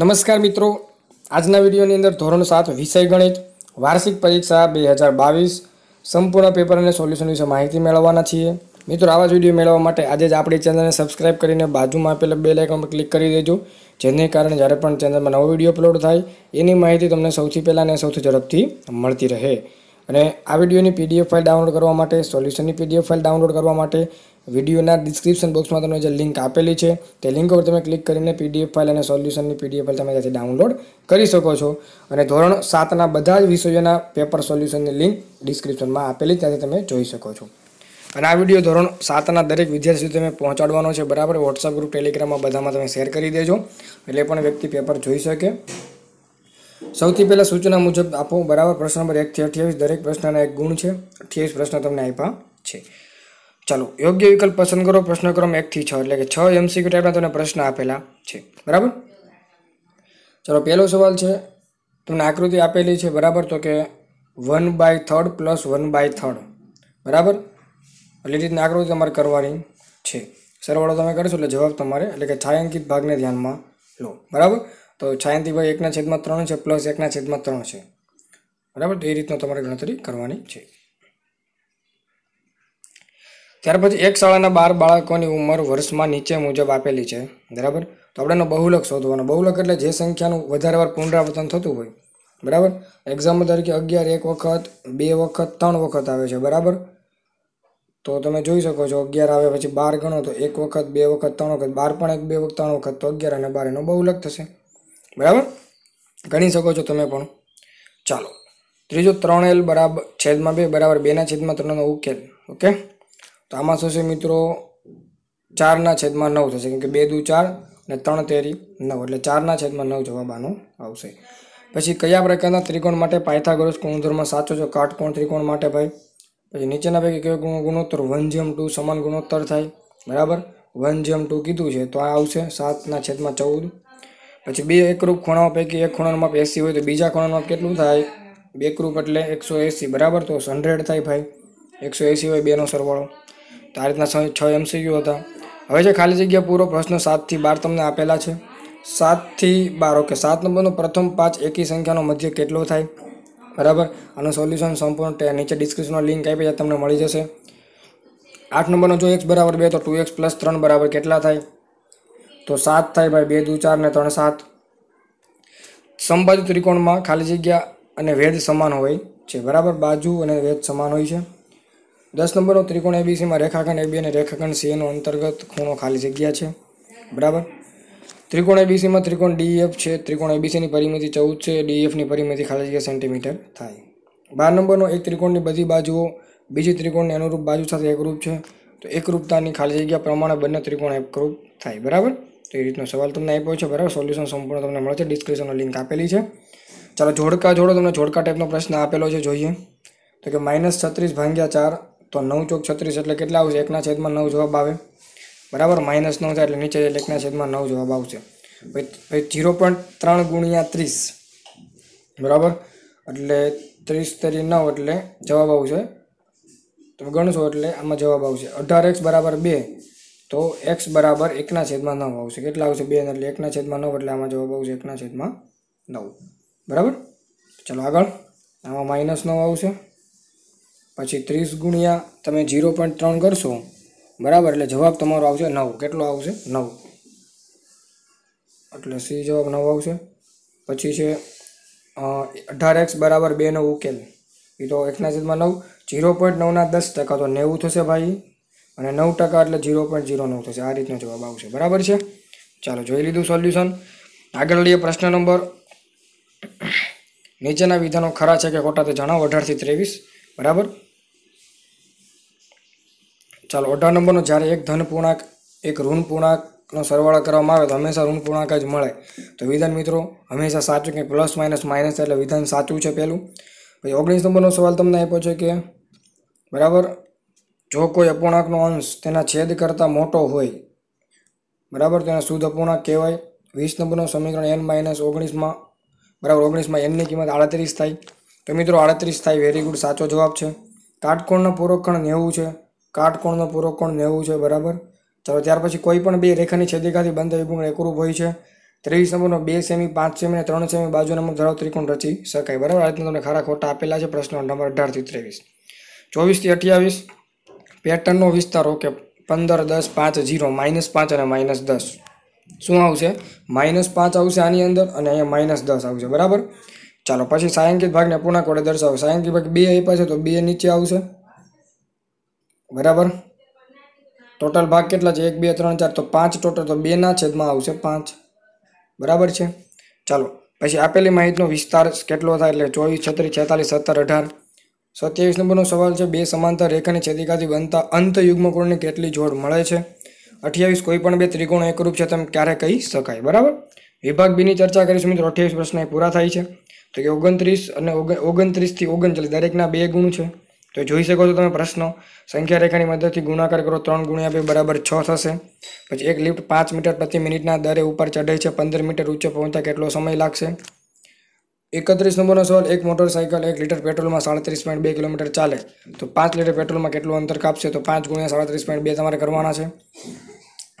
નમસ્કાર મિત્રો આજના વિડીયોની અંદર ધોરણ સાત વિષય ગણિત વાર્ષિક પરીક્ષા બે હજાર બાવીસ સંપૂર્ણ પેપર અને સોલ્યુશન વિશે માહિતી મેળવવાના છીએ મિત્રો આવા જ વિડીયો મેળવવા માટે આજે જ આપણી ચેનલને સબસ્ક્રાઇબ કરીને બાજુમાં આપેલા બે લાઇકન પર ક્લિક કરી દેજો જેને કારણે જ્યારે પણ ચેનલમાં નવો વિડીયો અપલોડ થાય એની માહિતી તમને સૌથી પહેલાં અને સૌથી ઝડપથી મળતી રહે અને આ વિડીયોની પીડીએફ ફાઇલ ડાઉનલોડ કરવા માટે સોલ્યુશનની પીડીએફ ફાઇલ ડાઉનલોડ કરવા માટે વિડીયોના ડિસ્ક્રિપ્શન બોક્સમાં તમને જે લિંક આપેલી છે તે લિંક ઉપર તમે ક્લિક કરીને પીડીએફ ફાઇલ અને સોલ્યુશનની પીડીએફ ફાઇલ તમે ત્યાંથી ડાઉનલોડ કરી શકો છો અને ધોરણ સાતના બધા જ વિષયોના પેપર સોલ્યુશનની લિંક ડિસ્ક્રિપ્શનમાં આપેલી ત્યાંથી તમે જોઈ શકો છો અને આ વિડીયો ધોરણ સાતના દરેક વિદ્યાર્થી સુધી તમે પહોંચાડવાનો છે બરાબર વોટ્સઅપ ગ્રુપ ટેલિગ્રામમાં બધામાં તમે શેર કરી દેજો એટલે પણ વ્યક્તિ પેપર જોઈ શકે સૌથી પહેલાં સૂચના મુજબ આપો બરાબર પ્રશ્ન નંબર એકથી અઠ્યાવીસ દરેક પ્રશ્નના એક ગુણ છે અઠ્યાવીસ પ્રશ્ન તમને આપ્યા છે ચાલો યોગ્ય વિકલ્પ પસંદ કરો પ્રશ્ન ક્રમ એકથી છ એટલે કે છ એમસીક્યુ ટાઈપના તમને પ્રશ્ન આપેલા છે બરાબર ચાલો પહેલો સવાલ છે તમને આકૃતિ આપેલી છે બરાબર તો કે one by third plus one by third બરાબર એટલે રીતની આકૃતિ તમારે કરવાની છે સરવાળો તમે કરશો એટલે જવાબ તમારે એટલે કે છાયાંકિત ભાગને ધ્યાનમાં લો બરાબર તો છાયાંકિત ભાગ એકના છેદમાં ત્રણ છે પ્લસ એકના છેદમાં ત્રણ છે બરાબર તો એ રીતનો તમારે ગણતરી કરવાની છે ત્યાર પછી એક શાળાના બાર બાળકોની ઉંમર વર્ષમાં નીચે મુજબ આપેલી છે બરાબર તો આપણેનો બહુલક શોધવાનો બહુલક એટલે જે સંખ્યાનું વધારે વાર પુનરાવર્તન થતું હોય બરાબર એક્ઝામ્પલ તરીકે અગિયાર એક વખત બે વખત ત્રણ વખત આવે છે બરાબર તો તમે જોઈ શકો છો અગિયાર આવે પછી બાર ગણો તો એક વખત બે વખત ત્રણ વખત બાર પણ એક બે વખત ત્રણ વખત તો અગિયાર અને બાર એનો બહુલક થશે બરાબર ગણી શકો છો તમે પણ ચાલો ત્રીજો ત્રણ એલ બરાબર છેદમાં બે બરાબર બેના છેદમાં ત્રણનો ઉકેલ ઓકે તો આમાં શું મિત્રો ચારના છેદમાં નવ થશે કેમ કે બે દુ ચાર અને ત્રણ તેરી નવ એટલે ચારના છેદમાં નવ જવાબ આનો આવશે પછી કયા પ્રકારના ત્રિકોણ માટે પાયથાગોરસ ગુણધર્મ સાચો છે કાટકોણ ત્રિકોણ માટે ભાઈ પછી નીચેના પૈકી કયો ગુણોત્તર વન જેમ ટુ સમાન ગુણોત્તર થાય બરાબર વન જેમ ટુ કીધું છે તો આ આવશે સાતના છેદમાં ચૌદ પછી બે એકરૂપ ખૂણાઓ પૈકી એક ખૂણાનું માપ એસી હોય તો બીજા ખૂણાનું માપ કેટલું થાય બે બેકરૂપ એટલે એકસો એંસી બરાબર તો હંડ્રેડ થાય ભાઈ એકસો એંસી હોય બેનો સરવાળો તો આ રીતના છ એમસીક્યુ હતા હવે જે ખાલી જગ્યા પૂરો પ્રશ્ન સાતથી બાર તમને આપેલા છે સાતથી બાર ઓકે સાત નંબરનો પ્રથમ પાંચ એકી સંખ્યાનો મધ્ય કેટલો થાય બરાબર આનું સોલ્યુશન સંપૂર્ણ નીચે ડિસ્ક્રિપ્શનમાં લિંક આપી છે તમને મળી જશે આઠ નંબરનો જો એક્સ બરાબર બે તો ટુ એક્સ પ્લસ ત્રણ બરાબર કેટલા થાય તો સાત થાય ભાઈ બે દુ ચાર ને ત્રણ સાત સંબાજુ ત્રિકોણમાં ખાલી જગ્યા અને વેદ સમાન હોય છે બરાબર બાજુ અને વેદ સમાન હોય છે દસ નંબરનો ત્રિકોણ એબીસીમાં રેખાખંડ એબી અને રેખાખંડ સીએનો અંતર્ગત ખૂણો ખાલી જગ્યા છે બરાબર ત્રિકોણ એબીસીમાં ત્રિકોણ ડીએફ e છે ત્રિકોણ એબીસીની પરિમિતિ ચૌદ છે ડીએફની e પરિમિતિ ખાલી જગ્યા સેન્ટીમીટર થાય બાર નંબરનો એક ત્રિકોણની બધી બાજુઓ બીજી ત્રિકોણની અનુરૂપ બાજુ સાથે એકરૂપ છે તો એકરૂપતાની ખાલી જગ્યા પ્રમાણે બંને ત્રિકોણ એકરૂપ થાય બરાબર તો એ રીતનો સવાલ તમને આપ્યો છે બરાબર સોલ્યુશન સંપૂર્ણ તમને મળે છે ડિસ્ક્રિપ્શનનો લિંક આપેલી છે ચાલો જોડકા જોડો તમને જોડકા ટાઈપનો પ્રશ્ન આપેલો છે જોઈએ તો કે માઇનસ છત્રીસ ભાંગ્યા ચાર તો નવ ચોક છત્રીસ એટલે કેટલા આવશે એકના છેદમાં નવ જવાબ આવે બરાબર માઇનસ નવ થાય એટલે નીચે એટલે એકના છેદમાં નવ જવાબ આવશે ભાઈ જીરો પોઈન્ટ ત્રણ ગુણ્યા ત્રીસ બરાબર એટલે ત્રીસ તરી નવ એટલે જવાબ આવશે તમે ગણશો એટલે આમાં જવાબ આવશે અઢાર એક્સ બરાબર બે તો એક્સ બરાબર એકના છેદમાં નવ આવશે કેટલા આવશે બે એટલે એકના છેદમાં નવ એટલે આમાં જવાબ આવશે એકના છેદમાં નવ બરાબર ચલો આગળ આમાં માઇનસ નવ આવશે પછી ત્રીસ ગુણ્યા તમે ઝીરો પોઈન્ટ ત્રણ કરશો બરાબર એટલે જવાબ તમારો આવશે નવ કેટલો આવશે નવ એટલે સી જવાબ નવ આવશે પછી છે અઢાર એક્સ બરાબર બેનો ઉકેલ એ તો એકના છેદમાં નવ ઝીરો પોઈન્ટ નવના દસ ટકા તો નેવું થશે ભાઈ અને નવ ટકા એટલે ઝીરો પોઈન્ટ ઝીરો નવ થશે આ રીતનો જવાબ આવશે બરાબર છે ચાલો જોઈ લીધું સોલ્યુશન આગળ લઈએ પ્રશ્ન નંબર નીચેના વિધાનો ખરા છે કે ખોટા તે જણાવો અઢારથી ત્રેવીસ બરાબર ચાલો અઢાર નંબરનો જ્યારે એક ધન પૂર્ણાંક એક ઋણ પૂર્ણાંકનો સરવાળો કરવામાં આવે તો હંમેશા ઋણ પૂર્ણાંક જ મળે તો વિધાન મિત્રો હંમેશા સાચું કે પ્લસ માઇનસ માઇનસ એટલે વિધાન સાચું છે પહેલું પછી ઓગણીસ નંબરનો સવાલ તમને આપ્યો છે કે બરાબર જો કોઈ અપૂર્ણાંકનો અંશ તેના છેદ કરતાં મોટો હોય બરાબર તેને શુદ્ધ અપૂર્ણાંક કહેવાય વીસ નંબરનું સમીકરણ એન માઇનસ ઓગણીસમાં બરાબર ઓગણીસમાં એનની કિંમત આડત્રીસ થાય તો મિત્રો આડત્રીસ થાય વેરી ગુડ સાચો જવાબ છે કાટકોણના પૂરકકણ નેવું છે કાટકોણનો પૂરો કોણ નેવું છે બરાબર ચાલો ત્યાર પછી કોઈ પણ બે રેખાની છેદિકાથી બંધ વિભુંગ એકરૂપ હોય છે ત્રેવીસ નંબરનો બે સેમી પાંચ સેમી અને ત્રણ સેમી બાજુ નંબર ધરાવ ત્રિકોણ રચી શકાય બરાબર આ રીતના તમને ખરા ખોટા આપેલા છે પ્રશ્નો નંબર અઢારથી ત્રેવીસ ચોવીસથી અઠ્યાવીસ પેટર્નનો વિસ્તાર ઓકે પંદર દસ પાંચ જીરો માઇનસ પાંચ અને માઇનસ દસ શું આવશે માઇનસ પાંચ આવશે આની અંદર અને અહીંયા માઇનસ દસ આવશે બરાબર ચાલો પછી સાયંકિત ભાગને પૂર્ણાંક વડે દર્શાવો સાયંકિત ભાગ બે આપ્યા છે તો બે નીચે આવશે બરાબર ટોટલ ભાગ કેટલા છે એક બે ત્રણ ચાર તો પાંચ ટોટલ તો બેના છેદમાં આવશે પાંચ બરાબર છે ચાલો પછી આપેલી માહિતીનો વિસ્તાર કેટલો થાય એટલે ચોવીસ છત્રીસ છેતાલીસ સત્તર અઢાર સત્યાવીસ નંબરનો સવાલ છે બે સમાંતર રેખાની છેદિકાથી બનતા અંત કેટલી જોડ મળે છે અઠ્યાવીસ કોઈ પણ બે ત્રિકોણ એકરૂપ છે તેમ ક્યારે કહી શકાય બરાબર વિભાગ બીની ચર્ચા કરીશું મિત્રો અઠ્યાવીસ પ્રશ્ન એ પૂરા થાય છે તો કે ઓગણત્રીસ અને ઓગણત્રીસથી ઓગણચાલીસ દરેકના બે ગુણ છે તો જોઈ શકો છો તમે પ્રશ્નો સંખ્યા રેખાની મદદથી ગુણાકાર કરો ત્રણ ગુણ્યા બે બરાબર છ થશે પછી એક લિફ્ટ પાંચ મીટર પ્રતિ મિનિટના દરે ઉપર ચઢે છે પંદર મીટર ઊંચે પહોંચતા કેટલો સમય લાગશે એકત્રીસ નંબરનો સવાલ એક મોટરસાઇકલ એક લીટર પેટ્રોલમાં સાડત્રીસ પોઈન્ટ બે કિલોમીટર ચાલે તો પાંચ લીટર પેટ્રોલમાં કેટલું અંતર કાપશે તો પાંચ ગુણ્યા સાડત્રીસ પોઈન્ટ બે તમારે કરવાના છે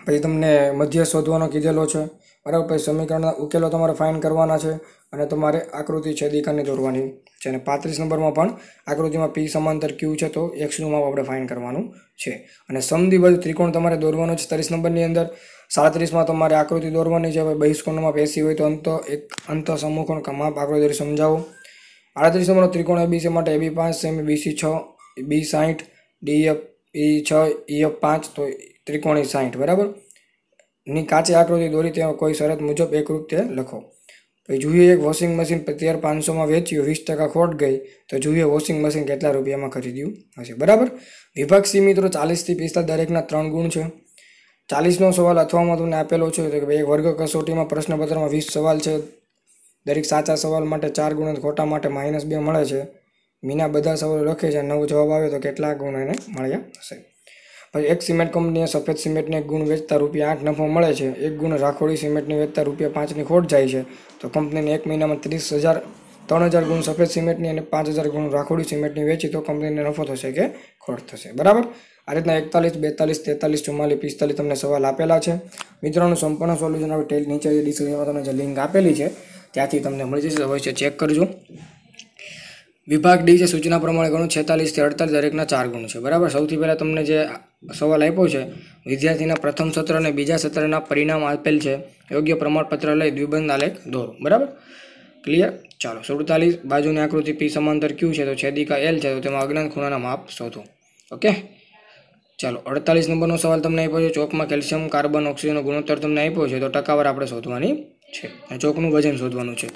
પછી તમને મધ્ય શોધવાનો કીધેલો છે બરાબર પછી સમીકરણના ઉકેલો તમારે ફાઇન કરવાના છે અને તમારે આકૃતિ છેદિકાને દોરવાની છે અને પાંત્રીસ નંબરમાં પણ આકૃતિમાં પી સમાંતર ક્યુ છે તો એક્સનું માપ આપણે ફાઇન કરવાનું છે અને સમદિબદ્ધ ત્રિકોણ તમારે દોરવાનો છે ત્રીસ નંબરની અંદર સાડત્રીસમાં તમારે આકૃતિ દોરવાની છે હવે બહિષ્કોણનો પેસી હોય તો અંત એક અંત સમૂહકોણ માપ આકૃતિ દોરી સમજાવો આડત્રીસ નંબરનો ત્રિકોણ એબીસી માટે એબી પાંચ સેમી બીસી છ બી સાઠ ડીએફ એફ ઈ છ ઈ e, એફ પાંચ તો ત્રિકોણી સાઠ બરાબર ની કાચી આકૃતિ દોરી તેવા કોઈ શરત મુજબ એકરૂપ તે લખો પછી જુએ એક વોશિંગ મશીન તેર પાંચસોમાં વેચ્યું વીસ ટકા ખોટ ગઈ તો જુએ વોશિંગ મશીન કેટલા રૂપિયામાં ખરીદ્યું હશે બરાબર વિભાગ સી મિત્રો ચાલીસથી પિસ્તાલીસ દરેકના ત્રણ ગુણ છે ચાલીસનો સવાલ અથવામાં તમને આપેલો છે તો કે ભાઈ વર્ગ કસોટીમાં પ્રશ્નપત્રમાં વીસ સવાલ છે દરેક સાચા સવાલ માટે ચાર ગુણ ખોટા માટે માઇનસ બે મળે છે મીના બધા સવાલો લખે છે નવો જવાબ આવે તો કેટલા ગુણ એને મળ્યા હશે પછી એક સિમેન્ટ કંપનીએ સફેદ સિમેન્ટને એક ગુણ વેચતા રૂપિયા આઠ નફો મળે છે એક ગુણ રાખોડી સિમેન્ટને વેચતા રૂપિયા પાંચની ખોટ જાય છે તો કંપનીને એક મહિનામાં ત્રીસ હજાર ત્રણ હજાર ગુણ સફેદ સિમેન્ટની અને પાંચ હજાર ગુણ રાખોડી સિમેન્ટની વેચી તો કંપનીને નફો થશે કે ખોટ થશે બરાબર આ રીતના એકતાલીસ બેતાલીસ તેતાલીસ ચુમ્માલીસ પિસ્તાલીસ તમને સવાલ આપેલા છે મિત્રોનું સંપૂર્ણ સોલ્યુશન હવે ટેલ નીચે ડિસ્ક્રિપ્શનમાં તમને જે લિંક આપેલી છે ત્યાંથી તમને મળી જશે અવશ્ય ચેક કરજો વિભાગ ડી છે સૂચના પ્રમાણે ગણું છેતાલીસથી અડતાલીસ દરેકના ચાર ગુણ છે બરાબર સૌથી પહેલાં તમને જે સવાલ આપ્યો છે વિદ્યાર્થીના પ્રથમ સત્ર અને બીજા સત્રના પરિણામ આપેલ છે યોગ્ય પ્રમાણપત્ર લઈ દ્વિબંધ આલેખ દોરો બરાબર ક્લિયર ચાલો સુડતાલીસ બાજુની આકૃતિ પી સમાંતર ક્યુ છે તો છેદિકા એલ છે તો તેમાં અજ્ઞાન ખૂણાના માપ શોધો ઓકે ચાલો અડતાલીસ નંબરનો સવાલ તમને આપ્યો છે ચોકમાં કેલ્શિયમ કાર્બન ઓક્સિજનનો ગુણોત્તર તમને આપ્યો છે તો ટકાવાર આપણે શોધવાની છે ચોકનું વજન શોધવાનું છે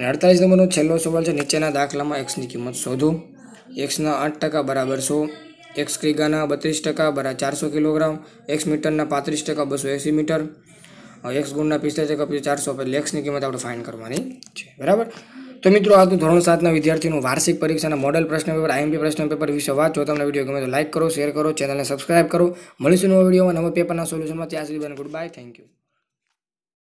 અને અડતાલીસ નંબરનો છેલ્લો સવાલ છે નીચેના દાખલામાં એક્સની કિંમત શોધો એક્સના આઠ ટકા બરાબર સો એક્સ ક્રિગાના બત્રીસ ટકા બરાબર ચારસો કિલોગ્રામ એક્સ મીટરના પાંત્રીસ ટકા બસો એંસી મીટર એક્સ ગુણના પિસ્તાલીસ ટકા પછી ચારસો પછી એક્સની કિંમત આપણે ફાઇન કરવાની છે બરાબર તો મિત્રો આ હતું ધોરણ સાતના વિદ્યાર્થીનું વાર્ષિક પરીક્ષાના મોડલ પ્રશ્ન પેપર આઈએમપી પ્રશ્ન પેપર વિશે વાત જો તમને વિડીયો ગમે તો લાઇક કરો શેર કરો ચેનલને સબસ્ક્રાઇબ કરો મળીશું નવા વિડીયોમાં નવા પેપરના સોલ્યુશનમાં ત્યાં સુધી બને ગુડ બાય થેન્ક યુ